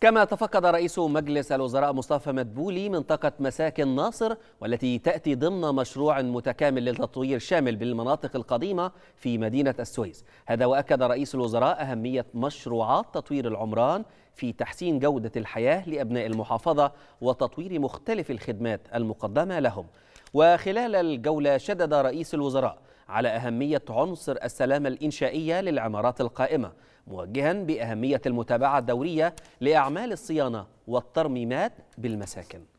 كما تفقد رئيس مجلس الوزراء مصطفى مدبولي منطقة مساكن ناصر والتي تأتي ضمن مشروع متكامل للتطوير شامل بالمناطق القديمة في مدينة السويس هذا وأكد رئيس الوزراء أهمية مشروعات تطوير العمران في تحسين جودة الحياة لأبناء المحافظة وتطوير مختلف الخدمات المقدمة لهم وخلال الجولة شدد رئيس الوزراء على أهمية عنصر السلامة الإنشائية للعمارات القائمة موجها بأهمية المتابعة الدورية لأعمال الصيانة والترميمات بالمساكن